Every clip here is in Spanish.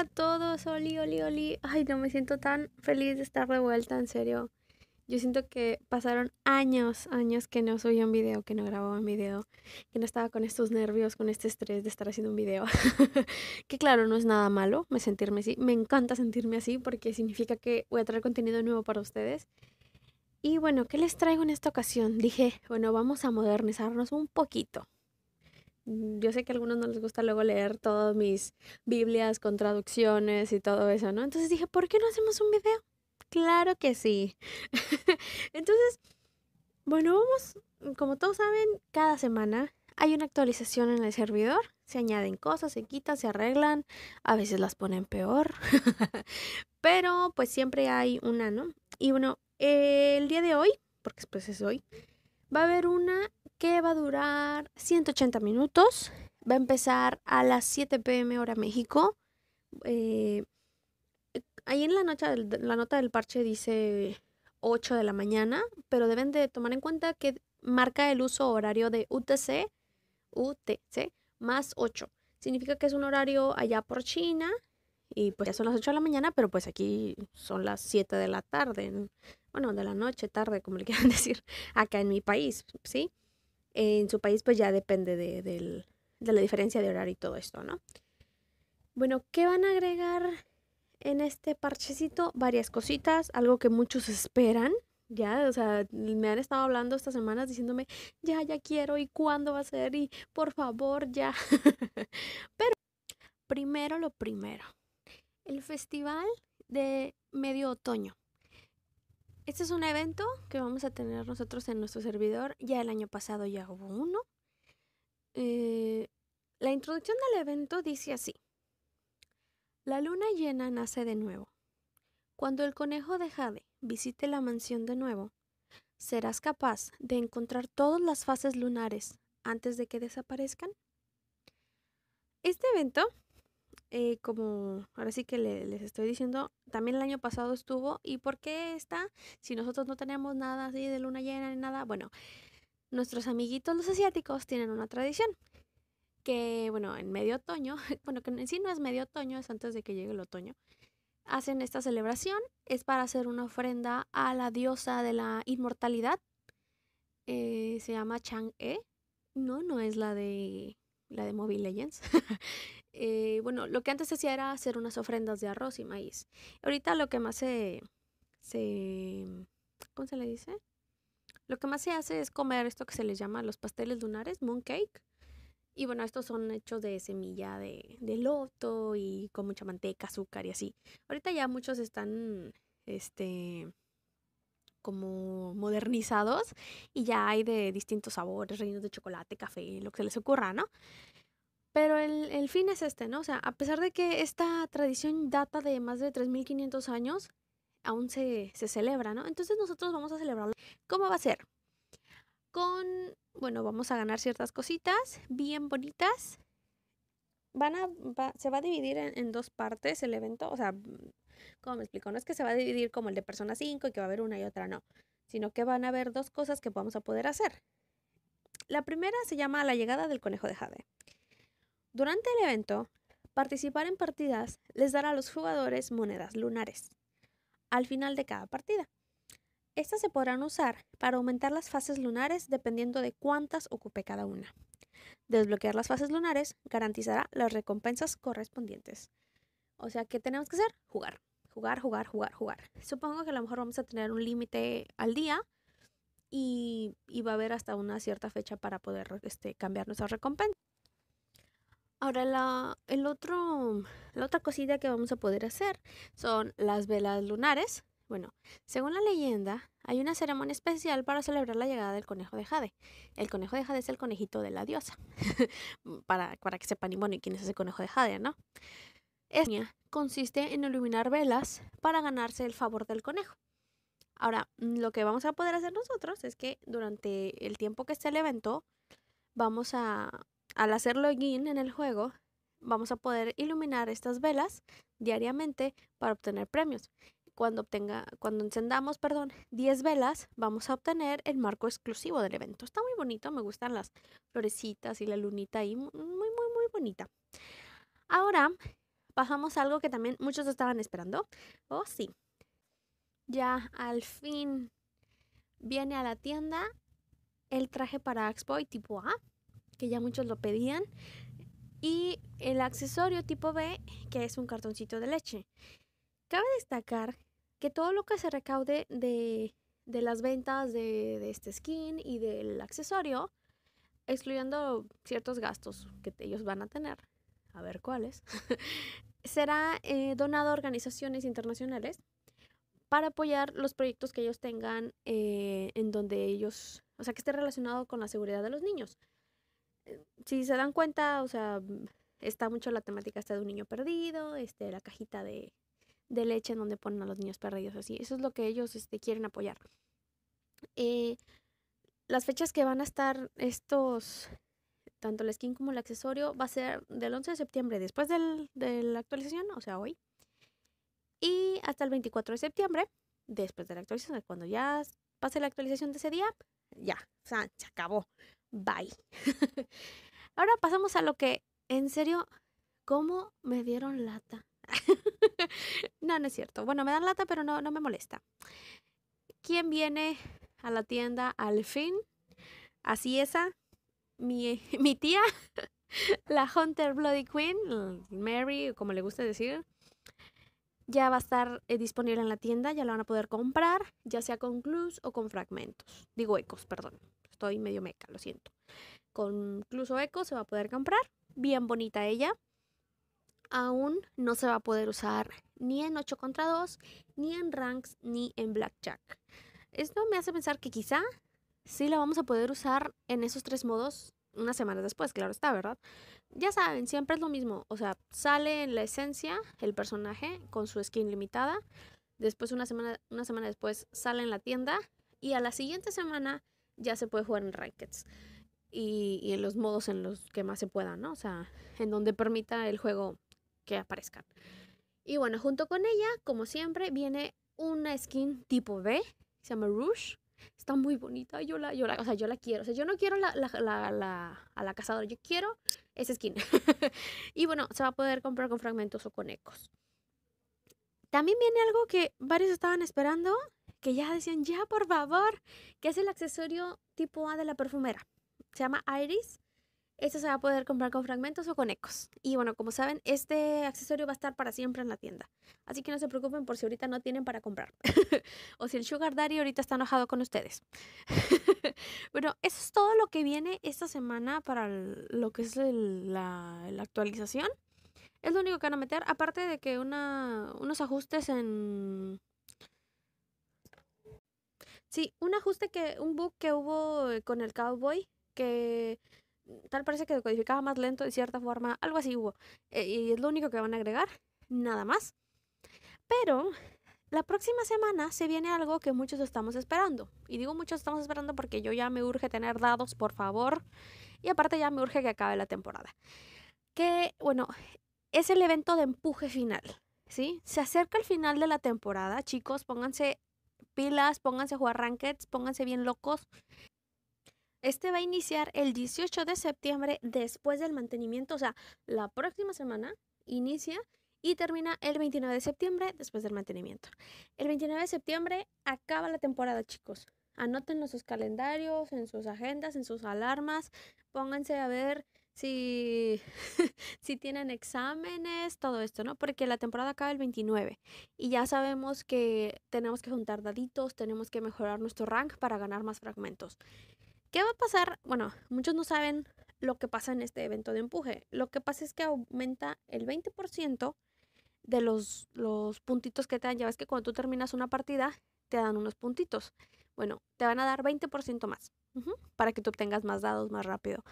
hola a todos, Oli, Oli, Oli. Ay, no, me siento tan feliz de estar de vuelta, en serio. Yo siento que pasaron años, años que no subía un video, que no grababa un video, que no estaba con estos nervios, con este estrés de estar haciendo un video. que claro, no es nada malo me sentirme así. Me encanta sentirme así porque significa que voy a traer contenido nuevo para ustedes. Y bueno, ¿qué les traigo en esta ocasión? Dije, bueno, vamos a modernizarnos un poquito. Mm, yo sé que a algunos no les gusta luego leer todas mis Biblias con traducciones y todo eso, ¿no? Entonces dije, ¿por qué no hacemos un video? Claro que sí. Entonces, bueno, vamos, mm, como todos saben, cada semana hay una actualización en el servidor. Se añaden cosas, se quitan, se arreglan, a veces las ponen peor, pero pues siempre hay una, ¿no? Y bueno, el día de hoy, porque después pues, es hoy, va a haber una que va a durar 180 minutos. Va a empezar a las 7 pm hora México. Eh, eh, ahí en la, noche, la nota del parche dice 8 de la mañana, pero deben de tomar en cuenta que marca el uso horario de UTC, UTC más 8. Significa que es un horario allá por China y pues ya son las 8 de la mañana, pero pues aquí son las 7 de la tarde, bueno, de la noche, tarde, como le quieran decir, acá en mi país, ¿sí? en su país pues ya depende de, la diferencia de horario y todo esto, ¿no? Bueno, ¿qué van a agregar en este parchecito? Varias cositas, algo que muchos esperan, ya, o sea, me han estado hablando estas semanas diciéndome, ya, ya quiero y cuándo va a ser y por favor, ya. Pero primero lo primero, el festival de medio otoño. Este es un evento que vamos a tener nosotros en nuestro servidor. Ya el año pasado ya hubo uno. Eh, la introducción del evento dice así. La luna llena nace de nuevo. Cuando el conejo de Jade visite la mansión de nuevo, ¿serás capaz de encontrar todas las fases lunares antes de que desaparezcan? Este evento, eh, como ahora sí que les estoy diciendo, también el año pasado estuvo. ¿Y por qué está? Si nosotros no tenemos nada así de luna llena ni nada. Bueno, nuestros amiguitos los asiáticos tienen una tradición. Que, bueno, en medio otoño, bueno, que en sí no es medio otoño, es antes de que llegue el otoño. Hacen esta celebración, es para hacer una ofrenda a la diosa de la inmortalidad. Eh, se llama Chang'e. No, no es la de la de Mobile Legends. Eh, bueno, lo que antes hacía era hacer unas ofrendas de arroz y maíz. Ahorita lo que más se, se... ¿Cómo se le dice? Lo que más se hace es comer esto que se les llama los pasteles lunares, mooncake. Y bueno, estos son hechos de semilla de, de, loto y con mucha manteca, azúcar y así. Ahorita ya muchos están, este, como modernizados y ya hay de distintos sabores, rellenos de chocolate, café, lo que se les ocurra, ¿no? Pero el, fin es este, ¿no? O sea, a pesar de que esta tradición data de más de 3.500 años, aún se, se celebra, ¿no? Entonces nosotros vamos a celebrarlo. ¿Cómo va a ser? Con, bueno, vamos a ganar ciertas cositas bien bonitas van a, se va a dividir en, dos partes el evento, o sea, como me explico? No es que se va a dividir como el de Persona 5 y que va a haber una y otra, no, sino que van a haber dos cosas que vamos a poder hacer. La primera se llama La llegada del conejo de Jade. Durante el evento, participar en partidas les dará a los jugadores monedas lunares al final de cada partida. Estas se podrán usar para aumentar las fases lunares dependiendo de cuántas ocupe cada una. Desbloquear las fases lunares garantizará las recompensas correspondientes. O sea, ¿qué tenemos que hacer? Jugar, jugar, jugar, jugar, jugar. Supongo que a lo mejor vamos a tener un límite al día y, y, va a haber hasta una cierta fecha para poder este, cambiar nuestras recompensas. Ahora, la, otro, la otra cosita que vamos a poder hacer son las velas lunares, bueno, según la leyenda, hay una ceremonia especial para celebrar la llegada del conejo de Jade. El conejo de Jade es el conejito de la diosa, mm, para, para que sepan, y bueno, y quién es ese conejo de Jade, ¿no? Esta consiste en iluminar velas para ganarse el favor del conejo. Ahora, mm, lo que vamos a poder hacer nosotros es que durante el tiempo que esté el evento, vamos a, al hacer login en el juego, vamos a poder iluminar estas velas diariamente para obtener premios. Cuando, obtenga, cuando encendamos, perdón, 10 velas, vamos a obtener el marco exclusivo del evento. Está muy bonito, me gustan las florecitas y la lunita ahí, muy, muy, muy bonita. Ahora pasamos a algo que también muchos estaban esperando. Oh, sí. Ya al fin viene a la tienda el traje para Expo tipo A, que ya muchos lo pedían, y el accesorio tipo B, que es un cartoncito de leche. Cabe destacar que todo lo que se recaude de, las ventas de, este skin y del accesorio, excluyendo ciertos gastos que ellos van a tener, a ver cuáles, será eh, donado a organizaciones internacionales para apoyar los proyectos que ellos tengan eh, en donde ellos, o sea, que esté relacionado con la seguridad de los niños. Eh, si se dan cuenta, o sea, está mucho la temática esta de un niño perdido, este, la cajita de, de leche en donde ponen a los niños perdidos. Así, eso es lo que ellos este, quieren apoyar. Eh, las fechas que van a estar estos, tanto el skin como el accesorio, va a ser del 11 de septiembre, después de la actualización, o sea, hoy, y hasta el 24 de septiembre, después de la actualización, cuando ya pase la actualización de ese día, ya, o sea, se acabó, bye. Ahora pasamos a lo que, en serio, ¿cómo me dieron lata? no, no es cierto. Bueno, me dan lata, pero no, no me molesta. ¿Quién viene a la tienda al fin? Así esa, mi, mi tía, la Hunter Bloody Queen, Mary, como le gusta decir, ya va a estar eh, disponible en la tienda, ya la van a poder comprar, ya sea con clues o con fragmentos. Digo ecos, perdón. Estoy medio meca, lo siento. Con clues o ecos se va a poder comprar. Bien bonita ella aún no se va a poder usar ni en 8 contra 2, ni en ranks, ni en blackjack. Esto me hace pensar que quizá sí la vamos a poder usar en esos tres modos unas semanas después, claro está, ¿verdad? Ya saben, siempre es lo mismo. O sea, sale en la esencia el personaje con su skin limitada. Después, una semana, una semana después, sale en la tienda. Y a la siguiente semana ya se puede jugar en Rankets. Y, y en los modos en los que más se pueda, ¿no? O sea, en donde permita el juego que aparezcan. Y bueno, junto con ella, como siempre, viene una skin tipo B, se llama Rouge. Está muy bonita, yo la, yo la, o sea, yo la quiero. O sea, yo no quiero la, la, la, a la cazadora, yo quiero esa skin. y bueno, se va a poder comprar con fragmentos o con ecos. También viene algo que varios estaban esperando, que ya decían, ya por favor, que es el accesorio tipo A de la perfumera. Se llama Iris este se va a poder comprar con fragmentos o con ecos. Y bueno, como saben, este accesorio va a estar para siempre en la tienda. Así que no se preocupen por si ahorita no tienen para comprar. o si el Sugar Daddy ahorita está enojado con ustedes. bueno, eso es todo lo que viene esta semana para lo que es la, actualización. Es lo único que van a meter, aparte de que una, unos ajustes en... Sí, un ajuste que, un bug que hubo eh, con el Cowboy, que tal parece que decodificaba más lento de cierta forma, algo así hubo. Eh, y es lo único que van a agregar, nada más. Pero la próxima semana se viene algo que muchos estamos esperando. Y digo muchos estamos esperando porque yo ya me urge tener dados, por favor. Y aparte ya me urge que acabe la temporada. Que, bueno, es el evento de empuje final. ¿Sí? Se acerca el final de la temporada, chicos, pónganse pilas, pónganse a jugar rankets, pónganse bien locos. Este va a iniciar el 18 de septiembre después del mantenimiento, o sea, la próxima semana inicia y termina el 29 de septiembre después del mantenimiento. El 29 de septiembre acaba la temporada, chicos. anoten en sus calendarios, en sus agendas, en sus alarmas. Pónganse a ver si, si tienen exámenes, todo esto, ¿no? Porque la temporada acaba el 29 y ya sabemos que tenemos que juntar daditos, tenemos que mejorar nuestro rank para ganar más fragmentos. ¿Qué va a pasar? Bueno, muchos no saben lo que pasa en este evento de empuje. Lo que pasa es que aumenta el 20% de los, los puntitos que te dan. Ya ves que cuando tú terminas una partida, te dan unos puntitos. Bueno, te van a dar 20% más para que tú obtengas más dados más rápido.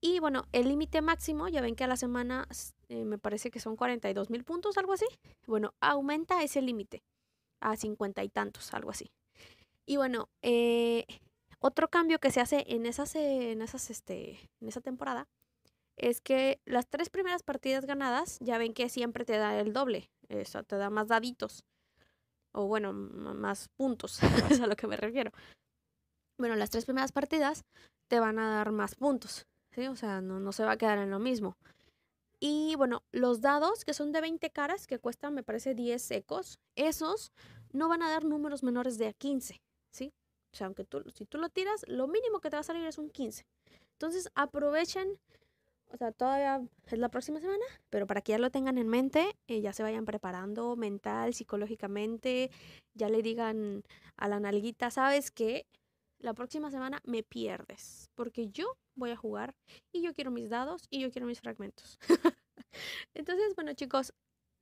Y bueno, el límite máximo, ya ven que a la semana eh, me parece que son 42 mil puntos, algo así. Bueno, aumenta ese límite a 50 y tantos, algo así. Y bueno, eh, otro cambio que se hace en esas, eh, en esas, este, en esa temporada es que las tres primeras partidas ganadas, ya ven que siempre te da el doble, eso te da más daditos, o bueno, más puntos, es a lo que me refiero. Bueno, las tres primeras partidas te van a dar más puntos, ¿sí? O sea, no, no se va a quedar en lo mismo. Y bueno, los dados, que son de 20 caras, que cuestan, me parece, 10 secos, esos no van a dar números menores de a 15, ¿sí? O sea, aunque tú, si tú lo tiras, lo mínimo que te va a salir es un 15. Entonces aprovechen, o sea, todavía es la próxima semana, pero para que ya lo tengan en mente, eh, ya se vayan preparando mental, psicológicamente, ya le digan a la nalguita, sabes que la próxima semana me pierdes, porque yo voy a jugar y yo quiero mis dados y yo quiero mis fragmentos. Entonces, bueno chicos,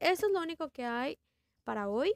eso es lo único que hay para hoy.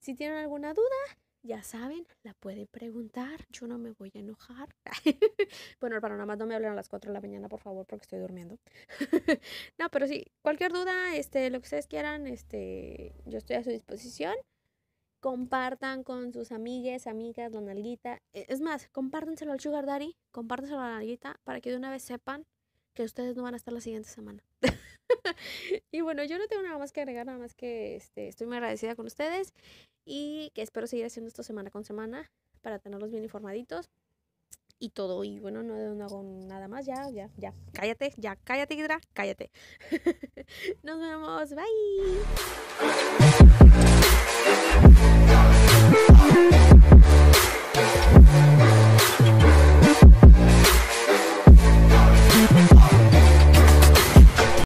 Si tienen alguna duda, ya saben, la pueden preguntar, yo no me voy a enojar. bueno, para nada más no me hablen a las 4 de la mañana, por favor, porque estoy durmiendo. no, pero sí, cualquier duda, este, lo que ustedes quieran, este, yo estoy a su disposición. Compartan con sus amigas, amigas, la nalguita. E, es más, compártenselo al Sugar Daddy, compártenselo a la nalguita para que de una vez sepan que ustedes no van a estar la siguiente semana. y bueno, yo no tengo nada más que agregar, nada más que este, estoy muy agradecida con ustedes y que espero seguir haciendo esto semana con semana para tenerlos bien informaditos y todo. Y bueno, no, hago nada más, ya, ya, ya. Cállate, ya, cállate, Hidra, cállate. Nos vemos, bye.